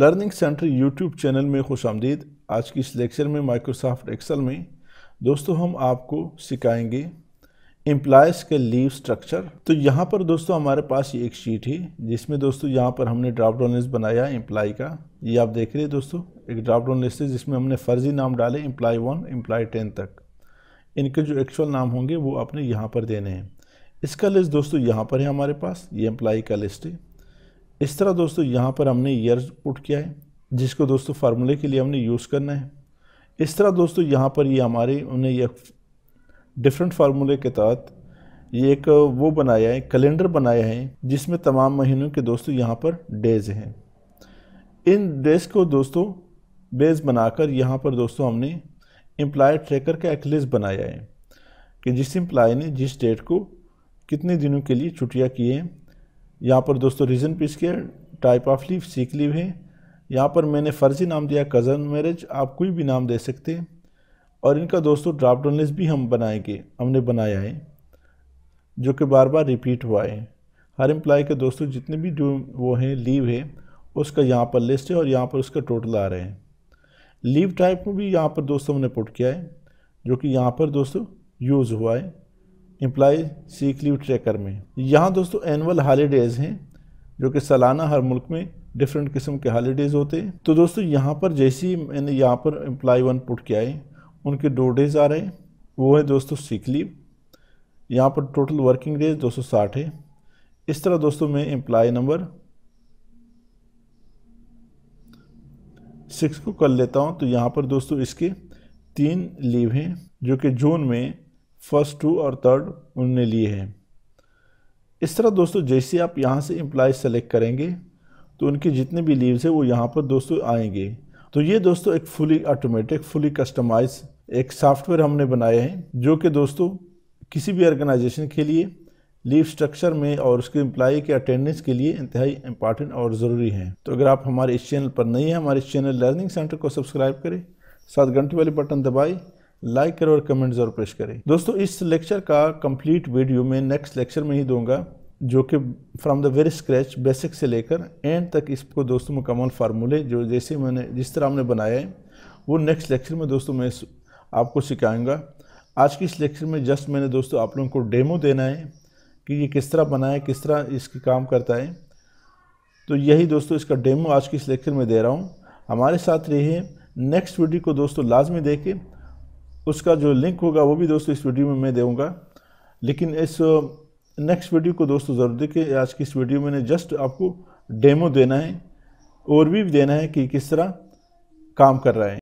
learning centre YouTube channel में खुश आमदीद आज की इस लेक्चर में माइक्रोसॉफ्ट एक्सेल में दोस्तों हम आपको सिखाएंगे एम्प्लाइज के लीव स्ट्रक्चर तो यहाँ पर दोस्तों हमारे पास ये एक शीट है जिसमें दोस्तों यहाँ पर हमने ड्राफ डाउन लिस्ट बनाया एम्प्लाई का ये आप देख रहे हैं दोस्तों एक ड्राफ डाउन लिस्ट है जिसमें हमने फर्जी नाम डाले एम्प्लाई वन एम्प्लाई टेन तक इनके जो एक्चुअल नाम होंगे वो आपने यहाँ पर देने हैं इसका लिस्ट दोस्तों यहाँ पर है हमारे पास ये एम्प्लाई का लिस्ट है इस तरह दोस्तों यहाँ पर हमने ईयर पुट किया है जिसको दोस्तों फार्मूले के लिए हमने यूज़ करना है इस तरह दोस्तों यहाँ पर ये यह हमारे उन्हें यह डिफरेंट फार्मूले के तहत ये एक वो बनाया है कैलेंडर बनाया है जिसमें तमाम महीनों के दोस्तों यहाँ पर डेज हैं इन डेज को दोस्तों बेस बनाकर यहाँ पर दोस्तों हमने एम्प्लाई ट्रैकर का एक लिस्ट बनाया है कि जिस एम्प्लाई ने जिस डेट को कितने दिनों के लिए छुट्टियाँ की हैं यहाँ पर दोस्तों रीजन पीस के type of leave sick leave है यहाँ पर मैंने फ़र्जी नाम दिया कज़न मैरिज आप कोई भी नाम दे सकते हैं और इनका दोस्तों ड्राफ्ट डाउन लिस्ट भी हम बनाएंगे हमने बनाया है जो कि बार बार रिपीट हुआ है हर एम्प्लॉय के दोस्तों जितने भी जो वो हैं लीव है उसका यहाँ पर लिस्ट है और यहाँ पर उसका टोटल आ रहे हैं लीव टाइप में भी यहाँ पर दोस्तों हमने पुट किया है जो कि यहाँ पर दोस्तों यूज़ हुआ है एम्प्लाई सीख लीव ट्रैकर में यहाँ दोस्तों एनुअल हॉलीडेज़ हैं जो कि सालाना हर मुल्क में डिफरेंट किस्म के हॉलीडेज़ होते हैं तो दोस्तों यहाँ पर जैसे ही मैंने यहाँ पर एम्प्लाई वन पुट किया है उनके दो डेज़ आ रहे हैं वो है दोस्तों सीख लीव यहाँ पर टोटल वर्किंग डेज साठ है इस तरह दोस्तों मैं एम्प्लाई नंबर सिक्स को कर लेता हूँ तो यहाँ पर दोस्तों इसके तीन लीव हैं जो कि जून में फर्स्ट टू और थर्ड उनने लिए हैं इस तरह दोस्तों जैसे आप यहाँ से एम्प्लाई सेलेक्ट करेंगे तो उनके जितने भी लीव्स हैं वो यहाँ पर दोस्तों आएंगे तो ये दोस्तों एक फुली ऑटोमेटिक फुली कस्टमाइज एक सॉफ्टवेयर हमने बनाए हैं जो कि दोस्तों किसी भी ऑर्गेनाइजेशन के लिए लीव स्ट्रक्चर में और उसके एम्प्लाई के अटेंडेंस के लिए इंतहाई इंपॉर्टेंट और ज़रूरी हैं तो अगर आप हमारे इस चैनल पर नहीं हैं हमारे चैनल लर्निंग सेंटर को सब्सक्राइब करें सात घंटे वाले बटन दबाएँ लाइक करें और कमेंट जरूर पेश करें दोस्तों इस लेक्चर का कंप्लीट वीडियो मैं नेक्स्ट लेक्चर में ही दूंगा जो कि from the very scratch basic से लेकर एंड तक इसको दोस्तों मुकम्मल फार्मूले जो जैसे मैंने जिस तरह हमने बनाया है वो नेक्स्ट लेक्चर में दोस्तों मैं आपको सिखाऊंगा आज की इस लेक्चर में जस्ट मैंने दोस्तों आप लोगों को डेमो देना है कि ये किस तरह बनाए किस तरह इसके काम करता है तो यही दोस्तों इसका डेमो आज की इस लेक्चर में दे रहा हूँ हमारे साथ रहिए नेक्स्ट वीडियो को दोस्तों लाजमी देखें उसका जो लिंक होगा वो भी दोस्तों इस वीडियो में मैं देगा लेकिन इस नेक्स्ट वीडियो को दोस्तों ज़रूर देखें आज की इस वीडियो में जस्ट आपको डेमो देना है और भी देना है कि किस तरह काम कर रहा है